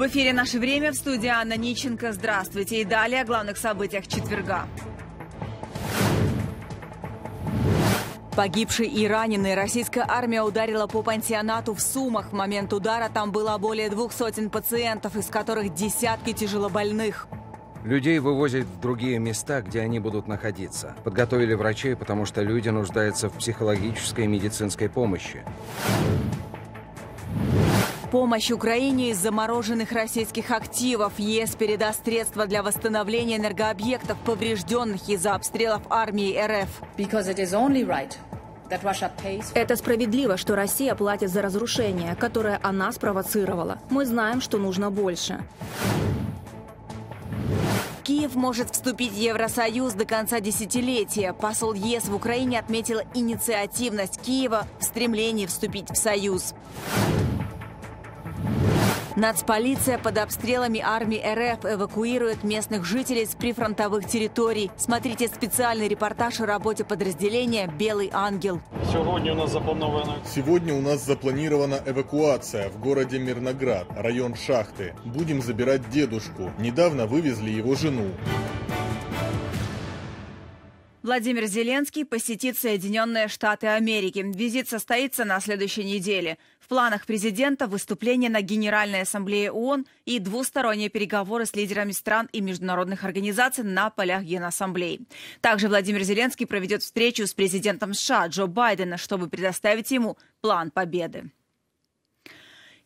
В эфире «Наше время» в студии Анна Ниченко. Здравствуйте. И далее о главных событиях четверга. Погибшие и раненые. российская армия ударила по пансионату в Сумах. В момент удара там было более двух сотен пациентов, из которых десятки тяжелобольных. Людей вывозят в другие места, где они будут находиться. Подготовили врачей, потому что люди нуждаются в психологической и медицинской помощи помощь Украине из замороженных российских активов. ЕС передаст средства для восстановления энергообъектов, поврежденных из-за обстрелов армии РФ. Это справедливо, что Россия платит за разрушение, которое она спровоцировала. Мы знаем, что нужно больше. Киев может вступить в Евросоюз до конца десятилетия. Посол ЕС в Украине отметил инициативность Киева в стремлении вступить в Союз. Нацполиция под обстрелами армии РФ эвакуирует местных жителей с прифронтовых территорий. Смотрите специальный репортаж о работе подразделения «Белый ангел». Сегодня у нас заплановано... Сегодня у нас запланирована эвакуация в городе Мирноград, район Шахты. Будем забирать дедушку. Недавно вывезли его жену. Владимир Зеленский посетит Соединенные Штаты Америки. Визит состоится на следующей неделе. В планах президента выступление на Генеральной Ассамблее ООН и двусторонние переговоры с лидерами стран и международных организаций на полях Генассамблеи. Также Владимир Зеленский проведет встречу с президентом США Джо Байдена, чтобы предоставить ему план победы.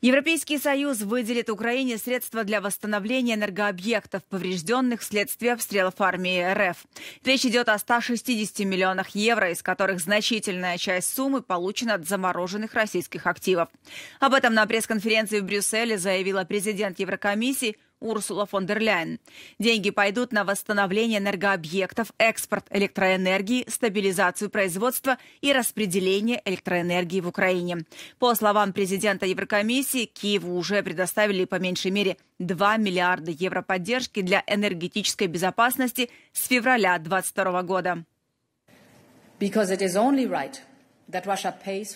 Европейский Союз выделит Украине средства для восстановления энергообъектов, поврежденных вследствие обстрелов армии РФ. Речь идет о 160 миллионах евро, из которых значительная часть суммы получена от замороженных российских активов. Об этом на пресс-конференции в Брюсселе заявила президент Еврокомиссии Урсула фон дер Ляйен. Деньги пойдут на восстановление энергообъектов, экспорт электроэнергии, стабилизацию производства и распределение электроэнергии в Украине. По словам президента Еврокомиссии, Киеву уже предоставили по меньшей мере 2 миллиарда евро поддержки для энергетической безопасности с февраля 2022 года. Because it is only right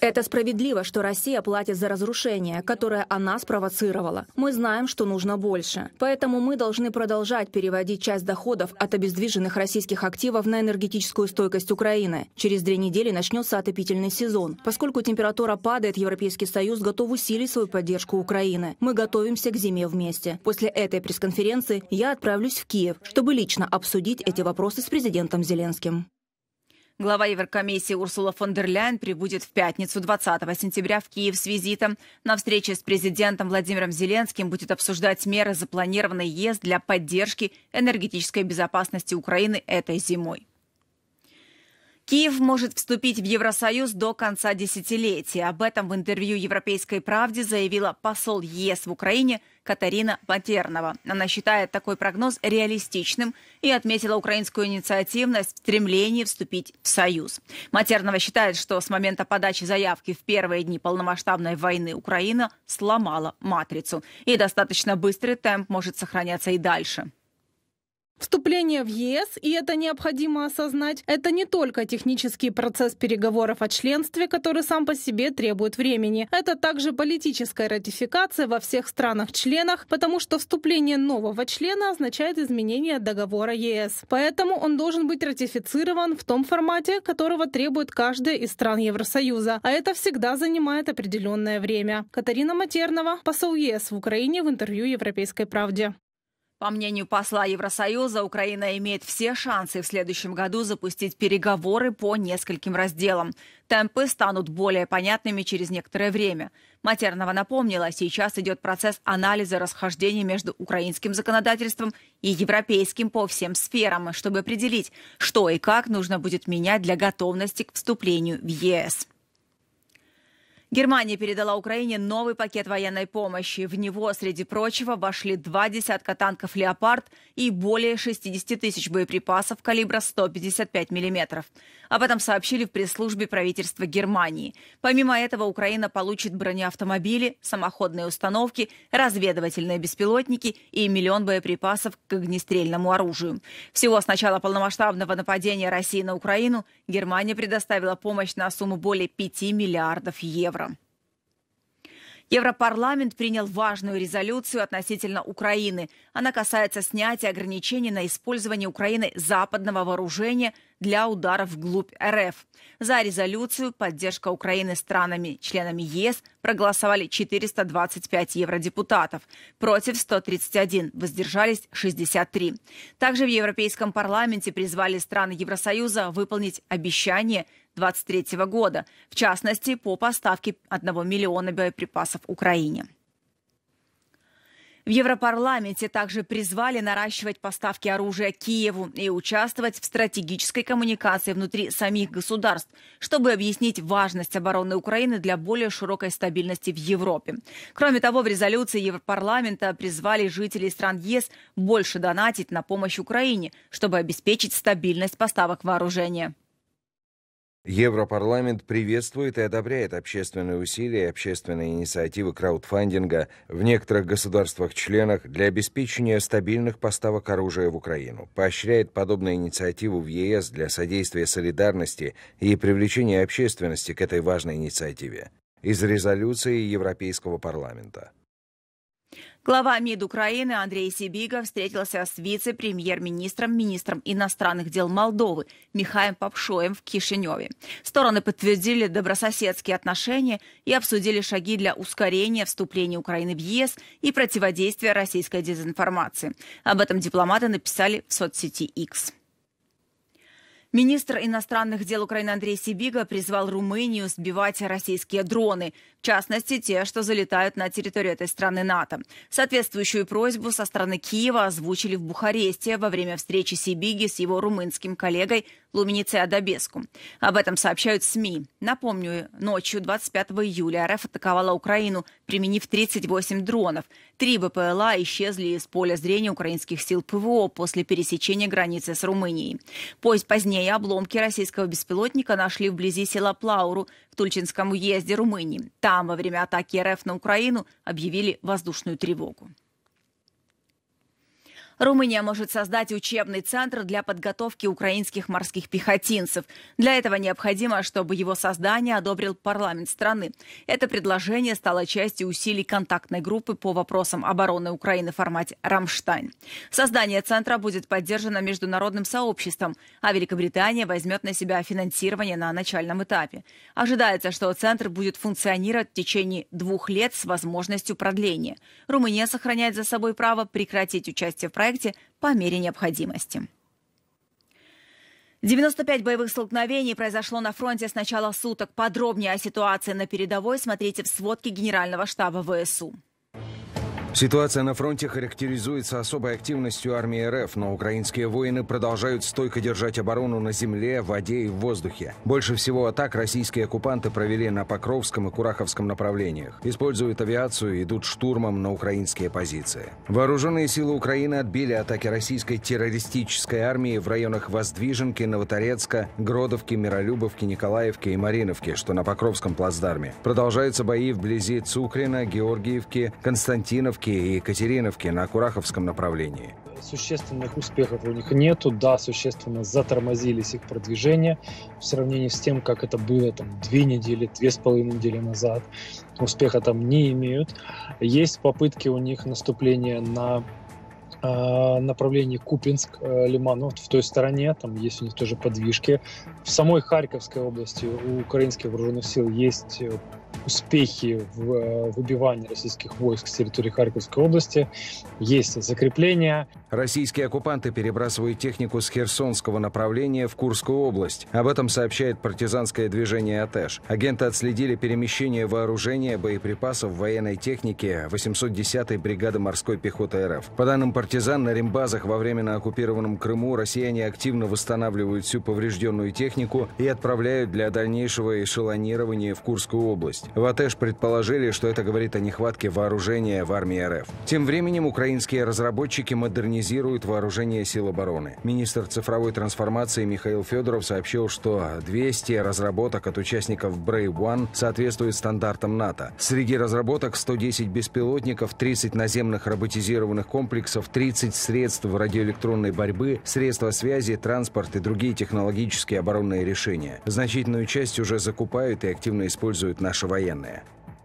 это справедливо, что Россия платит за разрушение, которое она спровоцировала. Мы знаем, что нужно больше. Поэтому мы должны продолжать переводить часть доходов от обездвиженных российских активов на энергетическую стойкость Украины. Через две недели начнется отопительный сезон. Поскольку температура падает, Европейский Союз готов усилить свою поддержку Украины. Мы готовимся к зиме вместе. После этой пресс-конференции я отправлюсь в Киев, чтобы лично обсудить эти вопросы с президентом Зеленским. Глава Еврокомиссии Урсула фон дер Ляйен прибудет в пятницу 20 сентября в Киев с визитом. На встрече с президентом Владимиром Зеленским будет обсуждать меры, запланированные ЕС для поддержки энергетической безопасности Украины этой зимой. Киев может вступить в Евросоюз до конца десятилетия. Об этом в интервью «Европейской правде» заявила посол ЕС в Украине Катарина Матернова. Она считает такой прогноз реалистичным и отметила украинскую инициативность в стремлении вступить в Союз. Матернова считает, что с момента подачи заявки в первые дни полномасштабной войны Украина сломала матрицу. И достаточно быстрый темп может сохраняться и дальше. Вступление в ЕС, и это необходимо осознать, это не только технический процесс переговоров о членстве, который сам по себе требует времени. Это также политическая ратификация во всех странах-членах, потому что вступление нового члена означает изменение договора ЕС. Поэтому он должен быть ратифицирован в том формате, которого требует каждая из стран Евросоюза. А это всегда занимает определенное время. Катарина Матернова, посол ЕС в Украине в интервью «Европейской правде». По мнению посла Евросоюза, Украина имеет все шансы в следующем году запустить переговоры по нескольким разделам. Темпы станут более понятными через некоторое время. Матернова напомнила, сейчас идет процесс анализа расхождений между украинским законодательством и европейским по всем сферам, чтобы определить, что и как нужно будет менять для готовности к вступлению в ЕС. Германия передала Украине новый пакет военной помощи. В него, среди прочего, вошли два десятка танков «Леопард» и более 60 тысяч боеприпасов калибра 155 миллиметров. Об этом сообщили в пресс-службе правительства Германии. Помимо этого, Украина получит бронеавтомобили, самоходные установки, разведывательные беспилотники и миллион боеприпасов к огнестрельному оружию. Всего с начала полномасштабного нападения России на Украину Германия предоставила помощь на сумму более 5 миллиардов евро. Европарламент принял важную резолюцию относительно Украины. Она касается снятия ограничений на использование Украины западного вооружения для ударов вглубь РФ. За резолюцию поддержка Украины странами, членами ЕС, проголосовали 425 евродепутатов. Против 131, воздержались 63. Также в Европейском парламенте призвали страны Евросоюза выполнить обещание 2023 года, в частности, по поставке 1 миллиона боеприпасов Украине. В Европарламенте также призвали наращивать поставки оружия Киеву и участвовать в стратегической коммуникации внутри самих государств, чтобы объяснить важность обороны Украины для более широкой стабильности в Европе. Кроме того, в резолюции Европарламента призвали жителей стран ЕС больше донатить на помощь Украине, чтобы обеспечить стабильность поставок вооружения. Европарламент приветствует и одобряет общественные усилия и общественные инициативы краудфандинга в некоторых государствах-членах для обеспечения стабильных поставок оружия в Украину, поощряет подобную инициативу в ЕС для содействия солидарности и привлечения общественности к этой важной инициативе из резолюции Европейского парламента. Глава МИД Украины Андрей Сибига встретился с вице-премьер-министром, министром иностранных дел Молдовы Михаем Попшоем в Кишиневе. Стороны подтвердили добрососедские отношения и обсудили шаги для ускорения вступления Украины в ЕС и противодействия российской дезинформации. Об этом дипломаты написали в соцсети X. Министр иностранных дел Украины Андрей Сибига призвал Румынию сбивать российские дроны, в частности, те, что залетают на территорию этой страны НАТО. Соответствующую просьбу со стороны Киева озвучили в Бухаресте во время встречи Сибиги с его румынским коллегой Луминице Адабеску. Об этом сообщают СМИ. Напомню, ночью 25 июля РФ атаковала Украину, применив 38 дронов. Три БПЛА исчезли из поля зрения украинских сил ПВО после пересечения границы с Румынией. Позднее обломки российского беспилотника нашли вблизи села Плауру в Тульчинском уезде Румынии. Там во время атаки РФ на Украину объявили воздушную тревогу. Румыния может создать учебный центр для подготовки украинских морских пехотинцев. Для этого необходимо, чтобы его создание одобрил парламент страны. Это предложение стало частью усилий контактной группы по вопросам обороны Украины в формате «Рамштайн». Создание центра будет поддержано международным сообществом, а Великобритания возьмет на себя финансирование на начальном этапе. Ожидается, что центр будет функционировать в течение двух лет с возможностью продления. Румыния сохраняет за собой право прекратить участие в проекте проекте по мере необходимости. 95 боевых столкновений произошло на фронте с начала суток. Подробнее о ситуации на передовой смотрите в сводке Генерального штаба ВСУ. Ситуация на фронте характеризуется особой активностью армии РФ, но украинские воины продолжают стойко держать оборону на земле, в воде и в воздухе. Больше всего атак российские оккупанты провели на Покровском и Кураховском направлениях. Используют авиацию и идут штурмом на украинские позиции. Вооруженные силы Украины отбили атаки российской террористической армии в районах Воздвиженки, Новоторецка, Гродовки, Миролюбовки, Николаевки и Мариновки, что на Покровском плацдарме. Продолжаются бои вблизи Цукрина, Георгиевки, Константиновки, Ивановки и Екатериновки на Кураховском направлении. Существенных успехов у них нету. Да, существенно затормозились их продвижения в сравнении с тем, как это было там две недели, две с половиной недели назад. Успеха там не имеют. Есть попытки у них наступления на а, направлении Купинск, э, Лиман, вот в той стороне, там есть у них тоже подвижки. В самой Харьковской области у украинских вооруженных сил есть э, успехи в э, выбивании российских войск с территории Харьковской области. Есть закрепления. Российские оккупанты перебрасывают технику с Херсонского направления в Курскую область. Об этом сообщает партизанское движение АТЭШ. Агенты отследили перемещение вооружения, боеприпасов, военной техники 810-й бригады морской пехоты РФ. По данным партизан, на рембазах во временно оккупированном Крыму россияне активно восстанавливают всю поврежденную технику и отправляют для дальнейшего эшелонирования в Курскую область возможность. В Атеш предположили, что это говорит о нехватке вооружения в армии РФ. Тем временем украинские разработчики модернизируют вооружение сил обороны. Министр цифровой трансформации Михаил Федоров сообщил, что 200 разработок от участников Brave One соответствует стандартам НАТО. Среди разработок 110 беспилотников, 30 наземных роботизированных комплексов, 30 средств радиоэлектронной борьбы, средства связи, транспорт и другие технологические оборонные решения. Значительную часть уже закупают и активно используют наши военные.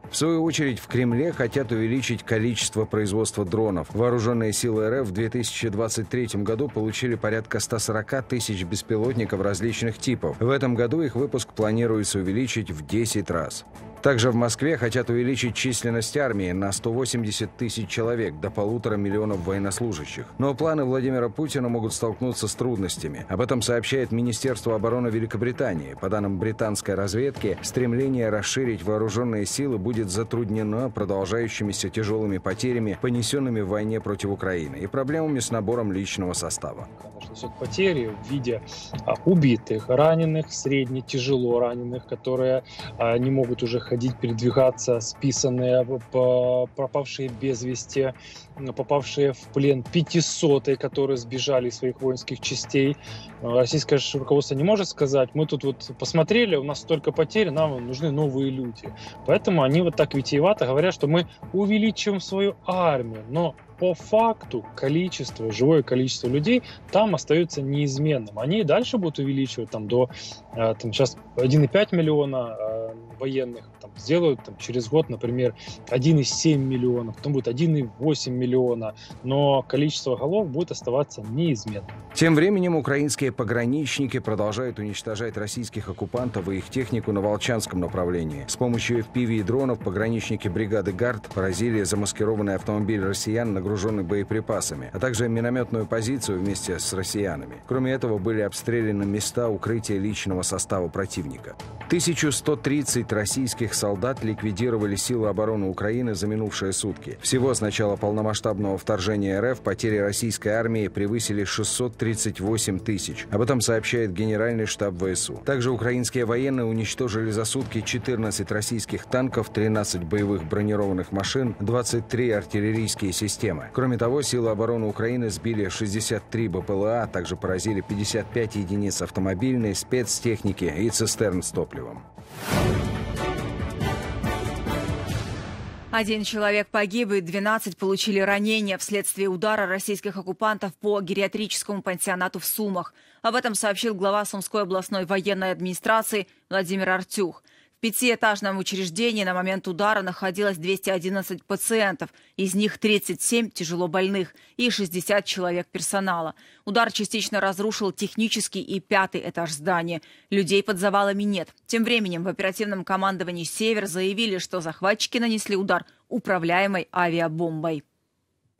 В свою очередь, в Кремле хотят увеличить количество производства дронов. Вооруженные силы РФ в 2023 году получили порядка 140 тысяч беспилотников различных типов. В этом году их выпуск планируется увеличить в 10 раз. Также в Москве хотят увеличить численность армии на 180 тысяч человек до полутора миллионов военнослужащих. Но планы Владимира Путина могут столкнуться с трудностями. Об этом сообщает Министерство обороны Великобритании. По данным британской разведки, стремление расширить вооруженные силы будет затруднено продолжающимися тяжелыми потерями, понесенными в войне против Украины, и проблемами с набором личного состава. потери в виде а, убитых, раненых, средне тяжело раненых, которые а, не могут уже ходить находить, передвигаться, списанные, а, пропавшие без вести, Э, попавшие в плен 500 которые сбежали из своих воинских частей. Э, российское руководство не может сказать, мы тут вот посмотрели, у нас столько потерь, нам нужны новые люди. Поэтому они вот так витиевато говорят, что мы увеличим свою армию, но по факту количество, живое количество людей там остается неизменным. Они и дальше будут увеличивать там до э, там, сейчас 1,5 миллиона э, военных, там, сделают там, через год, например, 1,7 миллионов, потом будет 1,8 миллионов миллиона, но количество голов будет оставаться неизменным. Тем временем украинские пограничники продолжают уничтожать российских оккупантов и их технику на Волчанском направлении. С помощью FPV и дронов пограничники бригады «Гард» поразили замаскированный автомобиль россиян, нагруженный боеприпасами, а также минометную позицию вместе с россиянами. Кроме этого, были обстреляны места укрытия личного состава противника. 1130 российских солдат ликвидировали силы обороны Украины за минувшие сутки. Всего с начала полномасштабного полномасштабного вторжения РФ потери российской армии превысили 638 тысяч. Об этом сообщает Генеральный штаб ВСУ. Также украинские военные уничтожили за сутки 14 российских танков, 13 боевых бронированных машин, 23 артиллерийские системы. Кроме того, силы обороны Украины сбили 63 БПЛА, а также поразили 55 единиц автомобильной, спецтехники и цистерн с топливом. Один человек погиб и 12 получили ранения вследствие удара российских оккупантов по гериатрическому пансионату в Сумах. Об этом сообщил глава Сумской областной военной администрации Владимир Артюх пятиэтажном учреждении на момент удара находилось 211 пациентов, из них 37 тяжело больных и 60 человек персонала. Удар частично разрушил технический и пятый этаж здания. Людей под завалами нет. Тем временем в оперативном командовании «Север» заявили, что захватчики нанесли удар управляемой авиабомбой.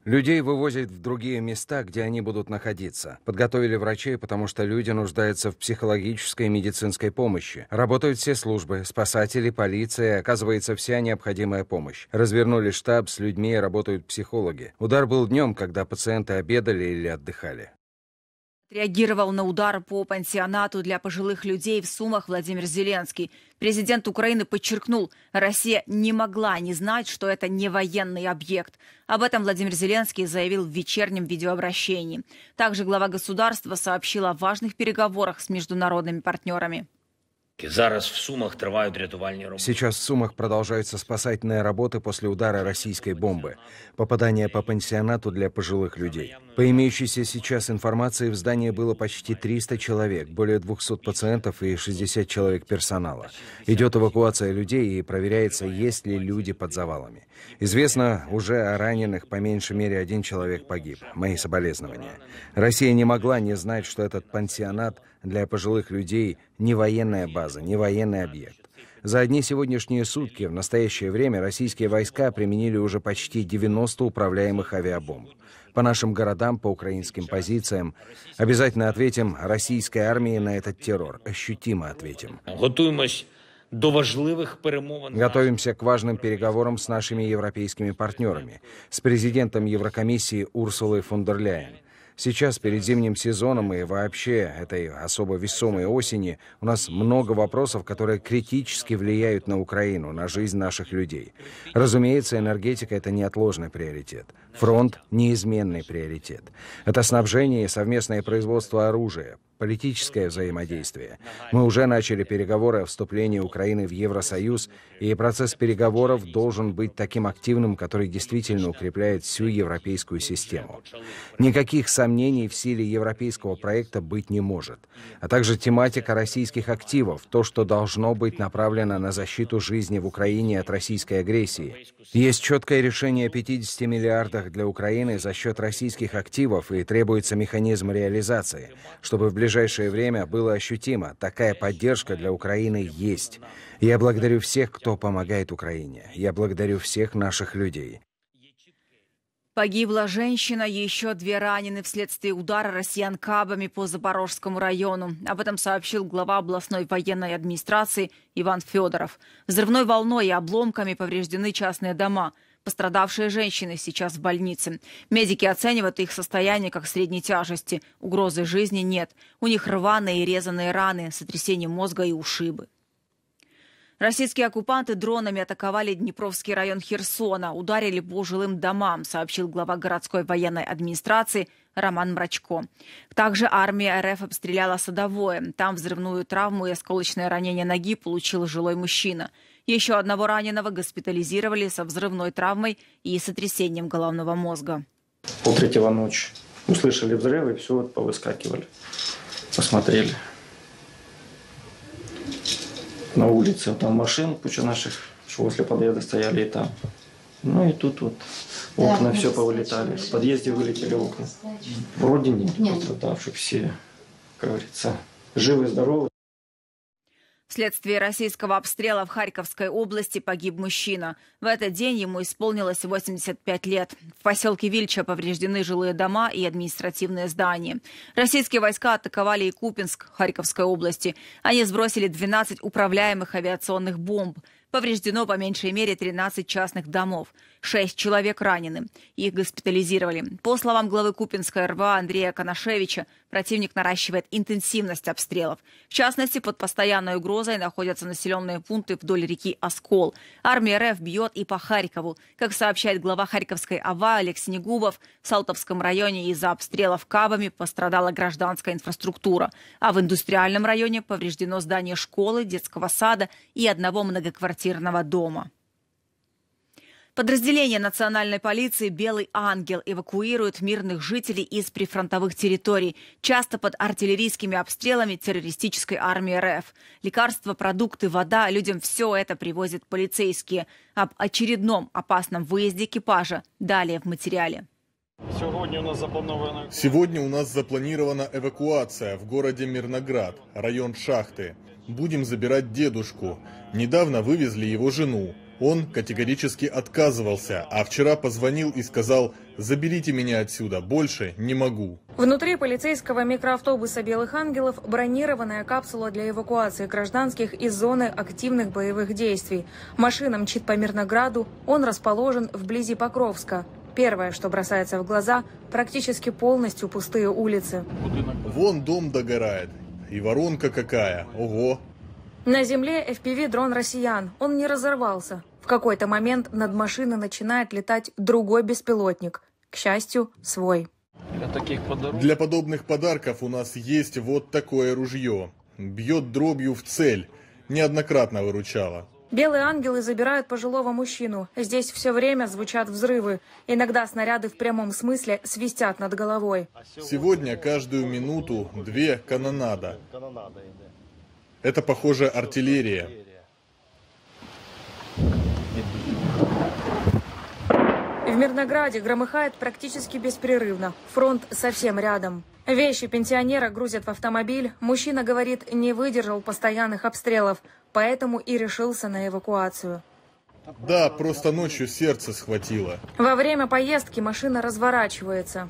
Людей вывозят в другие места, где они будут находиться. Подготовили врачей, потому что люди нуждаются в психологической и медицинской помощи. Работают все службы, спасатели, полиция, оказывается вся необходимая помощь. Развернули штаб, с людьми работают психологи. Удар был днем, когда пациенты обедали или отдыхали. Реагировал на удар по пансионату для пожилых людей в Сумах Владимир Зеленский. Президент Украины подчеркнул, Россия не могла не знать, что это не военный объект. Об этом Владимир Зеленский заявил в вечернем видеообращении. Также глава государства сообщил о важных переговорах с международными партнерами. Сейчас в Сумах продолжаются спасательные работы после удара российской бомбы, попадания по пансионату для пожилых людей. По имеющейся сейчас информации, в здании было почти 300 человек, более 200 пациентов и 60 человек персонала. Идет эвакуация людей и проверяется, есть ли люди под завалами. Известно уже о раненых, по меньшей мере один человек погиб. Мои соболезнования. Россия не могла не знать, что этот пансионат для пожилых людей не военная база, не военный объект. За одни сегодняшние сутки в настоящее время российские войска применили уже почти 90 управляемых авиабомб. По нашим городам, по украинским позициям. Обязательно ответим российской армии на этот террор. Ощутимо ответим. Готовимся до важливых перемовин. Готовимся к важным переговорам с нашими европейскими партнерами, с президентом Еврокомиссии Урсулой фон дер Ляйен. Сейчас, перед зимним сезоном и вообще этой особо весомой осени, у нас много вопросов, которые критически влияют на Украину, на жизнь наших людей. Разумеется, энергетика — это неотложный приоритет. Фронт – неизменный приоритет. Это снабжение и совместное производство оружия, политическое взаимодействие. Мы уже начали переговоры о вступлении Украины в Евросоюз, и процесс переговоров должен быть таким активным, который действительно укрепляет всю европейскую систему. Никаких сомнений в силе европейского проекта быть не может. А также тематика российских активов, то, что должно быть направлено на защиту жизни в Украине от российской агрессии. Есть четкое решение о 50 миллиардах важных для Украины за счет российских активов и требуется механизм реализации, чтобы в ближайшее время было ощутимо, такая поддержка для Украины есть. Я благодарю всех, кто помогает Украине. Я благодарю всех наших людей. Погибла женщина, еще две ранены вследствие удара россиян кабами по Запорожскому району. Об этом сообщил глава областной военной администрации Иван Федоров. Взрывной волной и обломками повреждены частные дома – Пострадавшие женщины сейчас в больнице. Медики оценивают их состояние как средней тяжести. Угрозы жизни нет. У них рваные и резанные раны, сотрясение мозга и ушибы. Российские оккупанты дронами атаковали Днепровский район Херсона, ударили по жилым домам, сообщил глава городской военной администрации Роман Мрачко. Также армия РФ обстреляла Садовое. Там взрывную травму и осколочное ранение ноги получил жилой мужчина. Еще одного раненого госпитализировали со взрывной травмой и сотрясением головного мозга. Пол третьего ночи услышали взрывы, и все вот повыскакивали, посмотрели. На улице там машин куча наших, что возле подъезда стояли и там. Ну и тут вот окна да, ну, все повылетали, в подъезде вылетели окна. Вроде нет, нет. пострадавших все, как говорится, живы, здоровы. Вследствие российского обстрела в Харьковской области погиб мужчина. В этот день ему исполнилось 85 лет. В поселке Вильча повреждены жилые дома и административные здания. Российские войска атаковали и Купинск Харьковской области. Они сбросили 12 управляемых авиационных бомб. Повреждено по меньшей мере 13 частных домов. Шесть человек ранены. Их госпитализировали. По словам главы Купинской РВА Андрея Коношевича, противник наращивает интенсивность обстрелов. В частности, под постоянной угрозой находятся населенные пункты вдоль реки Оскол. Армия РФ бьет и по Харькову. Как сообщает глава Харьковской АВА Алекс Негубов, в Салтовском районе из-за обстрелов кабами пострадала гражданская инфраструктура. А в индустриальном районе повреждено здание школы, детского сада и одного многоквартирного многоквартирного дома. Подразделение национальной полиции «Белый ангел» эвакуирует мирных жителей из прифронтовых территорий, часто под артиллерийскими обстрелами террористической армии РФ. Лекарства, продукты, вода – людям все это привозят полицейские. Об очередном опасном выезде экипажа далее в материале. Сегодня у нас запланована, Сегодня у нас запланирована эвакуация в городе Мирноград, район Шахты будем забирать дедушку. Недавно вывезли его жену. Он категорически отказывался, а вчера позвонил и сказал «заберите меня отсюда, больше не могу». Внутри полицейского микроавтобуса «Белых ангелов» бронированная капсула для эвакуации гражданских из зоны активных боевых действий. Машина мчит по Мирнограду, он расположен вблизи Покровска. Первое, что бросается в глаза – практически полностью пустые улицы. Вон дом догорает. И воронка какая. Ого. На земле FPV-дрон россиян. Он не разорвался. В какой-то момент над машиной начинает летать другой беспилотник. К счастью, свой. Для, таких подарок... Для подобных подарков у нас есть вот такое ружье. Бьет дробью в цель. Неоднократно выручала. Белые ангелы забирают пожилого мужчину. Здесь все время звучат взрывы. Иногда снаряды в прямом смысле свистят над головой. Сегодня каждую минуту две канонада. Это, похоже, артиллерия. В Мирнограде громыхает практически беспрерывно. Фронт совсем рядом. Вещи пенсионера грузят в автомобиль. Мужчина говорит, не выдержал постоянных обстрелов, поэтому и решился на эвакуацию. Да, просто ночью сердце схватило. Во время поездки машина разворачивается.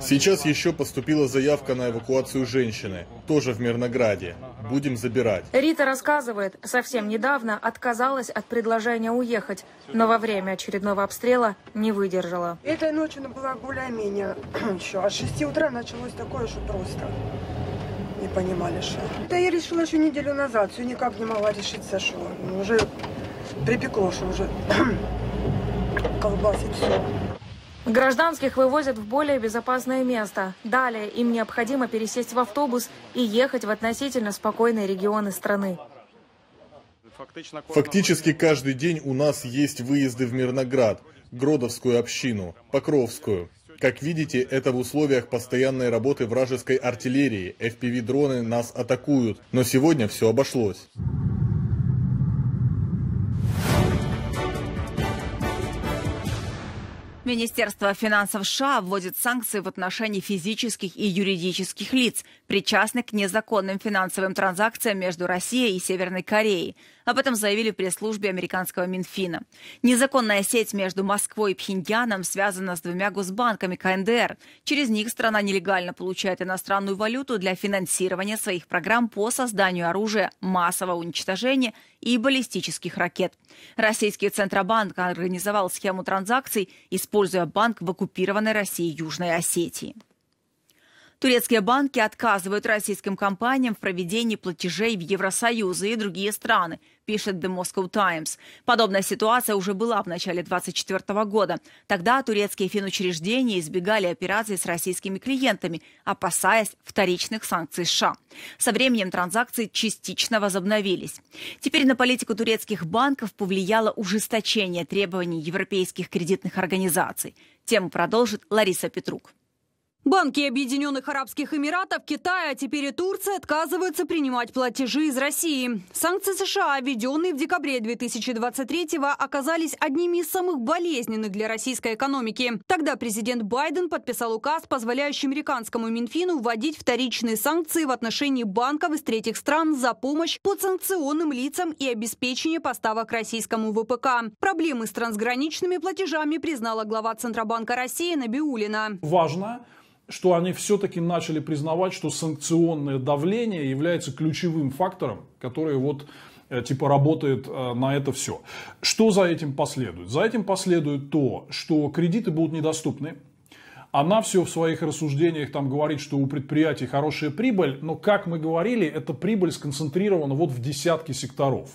Сейчас еще поступила заявка на эвакуацию женщины, тоже в Мирнограде. Будем забирать. Рита рассказывает, совсем недавно отказалась от предложения уехать, но во время очередного обстрела не выдержала. Этой ночью была более-менее еще. А с 6 утра началось такое, что просто не понимали, что. Да я решила еще неделю назад, все никак не могла решиться, что уже припекло, что уже колбасит все. Гражданских вывозят в более безопасное место. Далее им необходимо пересесть в автобус и ехать в относительно спокойные регионы страны. Фактически каждый день у нас есть выезды в Мирноград, Гродовскую общину, Покровскую. Как видите, это в условиях постоянной работы вражеской артиллерии. FPV-дроны нас атакуют, но сегодня все обошлось. Министерство финансов США вводит санкции в отношении физических и юридических лиц, причастных к незаконным финансовым транзакциям между Россией и Северной Кореей. Об этом заявили в пресс-службе американского Минфина. Незаконная сеть между Москвой и Пхеньяном связана с двумя госбанками КНДР. Через них страна нелегально получает иностранную валюту для финансирования своих программ по созданию оружия массового уничтожения – и баллистических ракет. Российский Центробанк организовал схему транзакций, используя банк в оккупированной России Южной Осетии. Турецкие банки отказывают российским компаниям в проведении платежей в Евросоюз и другие страны, пишет The Moscow Times. Подобная ситуация уже была в начале 2024 года. Тогда турецкие финучреждения избегали операций с российскими клиентами, опасаясь вторичных санкций США. Со временем транзакции частично возобновились. Теперь на политику турецких банков повлияло ужесточение требований европейских кредитных организаций. Тему продолжит Лариса Петрук. Банки Объединенных Арабских Эмиратов, Китая, а теперь и Турции отказываются принимать платежи из России. Санкции США, введенные в декабре 2023-го, оказались одними из самых болезненных для российской экономики. Тогда президент Байден подписал указ, позволяющий американскому Минфину вводить вторичные санкции в отношении банков из третьих стран за помощь под санкционным лицам и обеспечение поставок российскому ВПК. Проблемы с трансграничными платежами признала глава Центробанка России Набиулина. Важно что они все-таки начали признавать, что санкционное давление является ключевым фактором, который вот э, типа работает э, на это все. Что за этим последует? За этим последует то, что кредиты будут недоступны. Она все в своих рассуждениях там говорит, что у предприятий хорошая прибыль, но, как мы говорили, эта прибыль сконцентрирована вот в десятке секторов.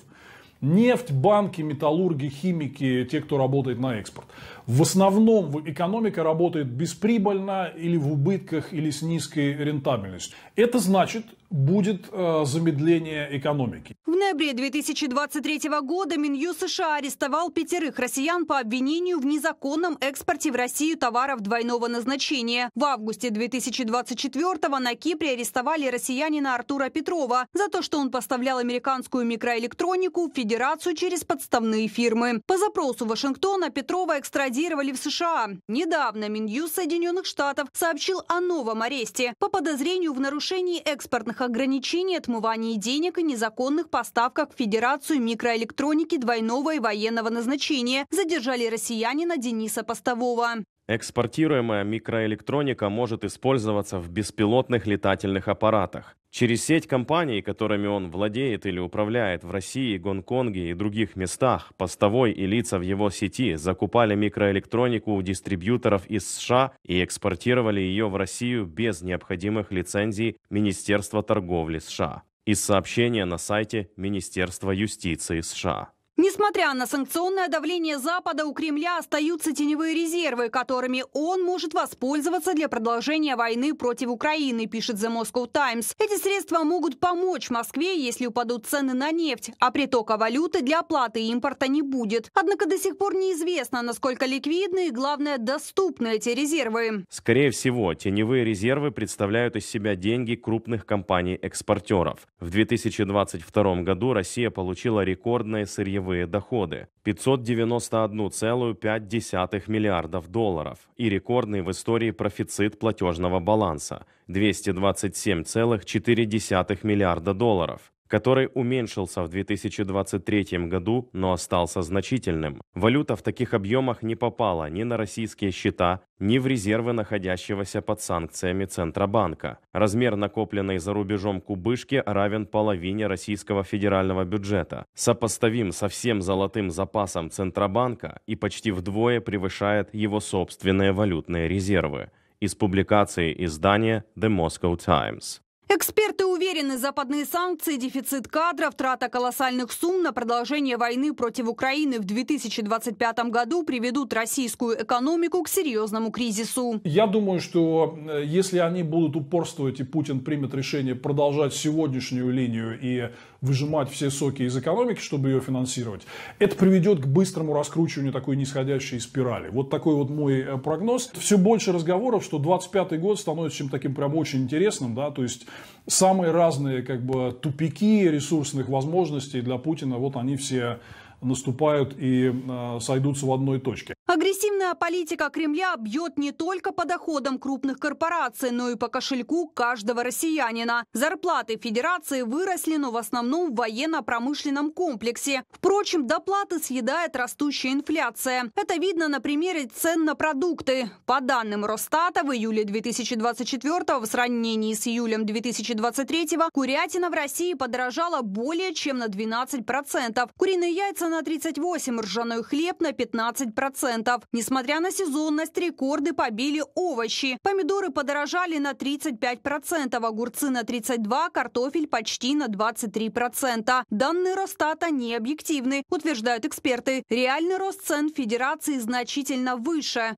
Нефть, банки, металлурги, химики, те, кто работает на экспорт. В основном экономика работает бесприбыльно или в убытках, или с низкой рентабельностью. Это значит, будет э, замедление экономики. В ноябре 2023 года Минюст США арестовал пятерых россиян по обвинению в незаконном экспорте в Россию товаров двойного назначения. В августе 2024 на Кипре арестовали россиянина Артура Петрова за то, что он поставлял американскую микроэлектронику в Федерацию через подставные фирмы. По запросу Вашингтона Петрова экстрадировали ликвидировали в США. Недавно Минюст Соединенных Штатов сообщил о новом аресте по подозрению в нарушении экспортных ограничений, отмывании денег и незаконных поставках в Федерацию микроэлектроники двойного и военного назначения. Задержали россиянина Дениса Постового. Экспортируемая микроэлектроника может использоваться в беспилотных летательных аппаратах. Через сеть компаний, которыми он владеет или управляет в России, Гонконге и других местах, постовой и лица в его сети закупали микроэлектронику у дистрибьюторов из США и экспортировали ее в Россию без необходимых лицензий Министерства торговли США. Из сообщения на сайте Министерства юстиции США. Несмотря на санкционное давление Запада, у Кремля остаются теневые резервы, которыми он может воспользоваться для продолжения войны против Украины, пишет The Moscow Times. Эти средства могут помочь Москве, если упадут цены на нефть, а притока валюты для оплаты импорта не будет. Однако до сих пор неизвестно, насколько ликвидны и, главное, доступны эти резервы. Скорее всего, теневые резервы представляют из себя деньги крупных компаний-экспортеров. В 2022 году Россия получила рекордное сырьевое годовые доходы 591,5 миллиардов долларов и рекордный в истории профицит платежного баланса 227,4 миллиарда долларов который уменьшился в 2023 году, но остался значительным. Валюта в таких объемах не попала ни на российские счета, ни в резервы находящегося под санкциями Центробанка. Размер накопленной за рубежом кубышки равен половине российского федерального бюджета, сопоставим со всем золотым запасом Центробанка и почти вдвое превышает его собственные валютные резервы. Из публикации издания The Moscow Times. Эксперты уверены, западные санкции, дефицит кадров, трата колоссальных сумм на продолжение войны против Украины в 2025 году приведут российскую экономику к серьезному кризису. Я думаю, что э, если они будут упорствовать и Путин примет решение продолжать сегодняшнюю линию и выжимать все соки из экономики, чтобы ее финансировать, это приведет к быстрому раскручиванию такой нисходящей спирали. Вот такой вот мой э, прогноз. Все больше разговоров, что 25 год становится чем-то таким прям очень интересным, да, то есть самые разные как бы тупики ресурсных возможностей для Путина, вот они все наступают и э, сойдутся в одной точке. Агрессивная политика Кремля бьет не только по доходам крупных корпораций, но и по кошельку каждого россиянина. Зарплаты Федерации выросли, но в основном в военно-промышленном комплексе. Впрочем, доплаты съедает растущая инфляция. Это видно на примере цен на продукты. По данным Росстата, в июле 2024 в сравнении с июлем 2023 года курятина в России подорожала более чем на 12%, куриные яйца на 38%, ржаной хлеб на 15% процентов. Несмотря на сезонность, рекорды побили овощи. Помидоры подорожали на 35 процентов, огурцы на 32, картофель почти на 23 процента. Данные Росстата не объективны, утверждают эксперты. Реальный рост цен Федерации значительно выше.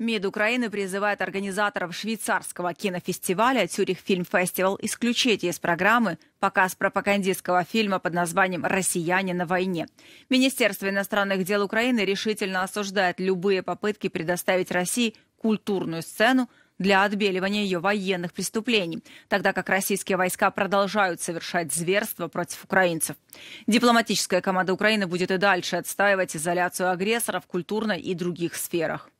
МИД Украины призывает организаторов швейцарского кинофестиваля «Цюрих Фильм Фестивал» исключить из программы показ пропагандистского фильма под названием «Россияне на войне». Министерство иностранных дел Украины решительно осуждает любые попытки предоставить России культурную сцену для отбеливания ее военных преступлений, тогда как российские войска продолжают совершать зверства против украинцев. Дипломатическая команда Украины будет и дальше отстаивать изоляцию агрессора в культурной и других сферах.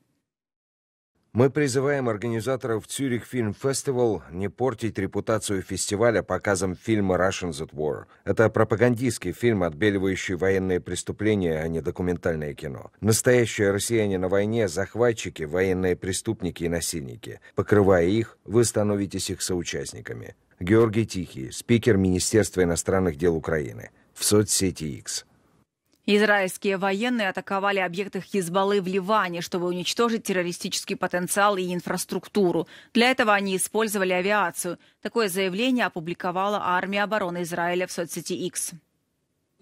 Мы призываем организаторов Цюрих Фильм Фестивал не портить репутацию фестиваля показом фильма Russians at War. Это пропагандистский фильм, отбеливающий военные преступления, а не документальное кино. Настоящие россияне на войне – захватчики, военные преступники и насильники. Покрывая их, вы становитесь их соучастниками. Георгий Тихий, спикер Министерства иностранных дел Украины. В соцсети X. Израильские военные атаковали объекты Хизбаллы в Ливане, чтобы уничтожить террористический потенциал и инфраструктуру. Для этого они использовали авиацию. Такое заявление опубликовала армия обороны Израиля в соцсети X.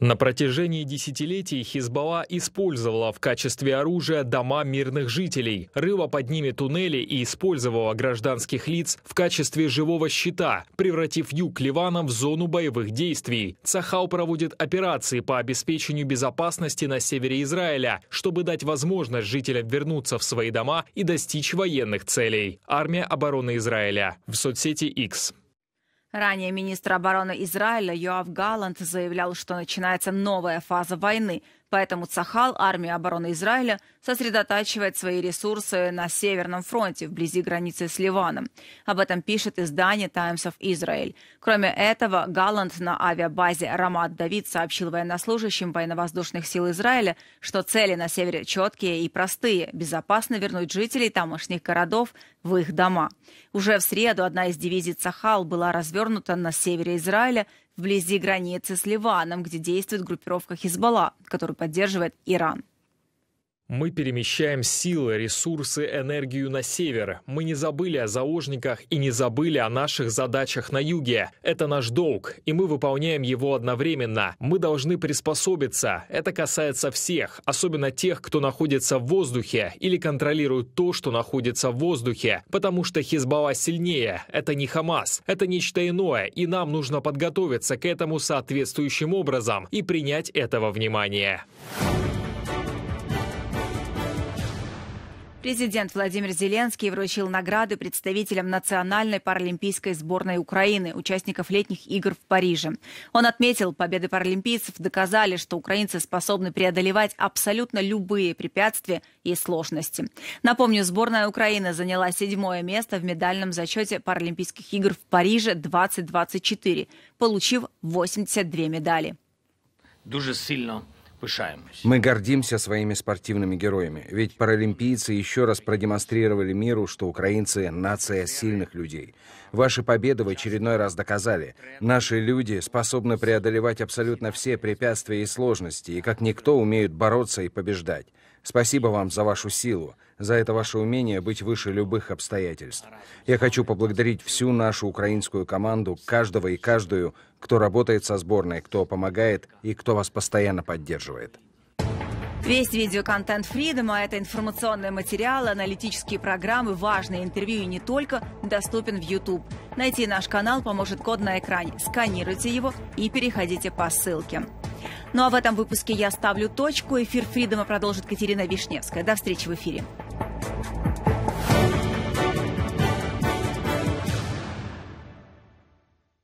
На протяжении десятилетий Хизбалла использовала в качестве оружия дома мирных жителей, рыла под ними туннели и использовала гражданских лиц в качестве живого щита, превратив юг Ливана в зону боевых действий. Цахал проводит операции по обеспечению безопасности на севере Израиля, чтобы дать возможность жителям вернуться в свои дома и достичь военных целей. Армия обороны Израиля. В соцсети X. Ранее министр обороны Израиля Йоав Галант заявлял, что начинается новая фаза войны – Поэтому Цахал, армия обороны Израиля, сосредотачивает свои ресурсы на Северном фронте, вблизи границы с Ливаном. Об этом пишет издание Times of Israel. Кроме этого, Галланд на авиабазе Рамат Давид сообщил военнослужащим военно-воздушных сил Израиля, что цели на севере четкие и простые – безопасно вернуть жителей тамошних городов в их дома. Уже в среду одна из дивизий Цахал была развернута на севере Израиля вблизи границы с Ливаном, где действует группировка Хизбалла, которую поддерживает Иран. Мы перемещаем силы, ресурсы, энергию на север. Мы не забыли о заложниках и не забыли о наших задачах на юге. Это наш долг, и мы выполняем его одновременно. Мы должны приспособиться. Это касается всех, особенно тех, кто находится в воздухе или контролирует то, что находится в воздухе. Потому что Хизбалла сильнее. Это не Хамас. Это нечто иное, и нам нужно подготовиться к этому соответствующим образом и принять этого внимания. Президент Владимир Зеленский вручил награды представителям национальной паралимпийской сборной Украины, участников летних игр в Париже. Он отметил, победы паралимпийцев доказали, что украинцы способны преодолевать абсолютно любые препятствия и сложности. Напомню, сборная Украины заняла седьмое место в медальном зачете паралимпийских игр в Париже 2024, получив 82 медали. Дуже сильно мы гордимся своими спортивными героями, ведь паралимпийцы еще раз продемонстрировали миру, что украинцы – нация сильных людей. Ваши победы в очередной раз доказали. Наши люди способны преодолевать абсолютно все препятствия и сложности, и как никто умеют бороться и побеждать. Спасибо вам за вашу силу, за это ваше умение быть выше любых обстоятельств. Я хочу поблагодарить всю нашу украинскую команду, каждого и каждую, кто работает со сборной, кто помогает и кто вас постоянно поддерживает. Весь видеоконтент Freedom, а это информационные материалы, аналитические программы, важные интервью и не только, доступен в YouTube. Найти наш канал поможет код на экране. Сканируйте его и переходите по ссылке. Ну а в этом выпуске я ставлю точку. Эфир Фридома продолжит Катерина Вишневская. До встречи в эфире.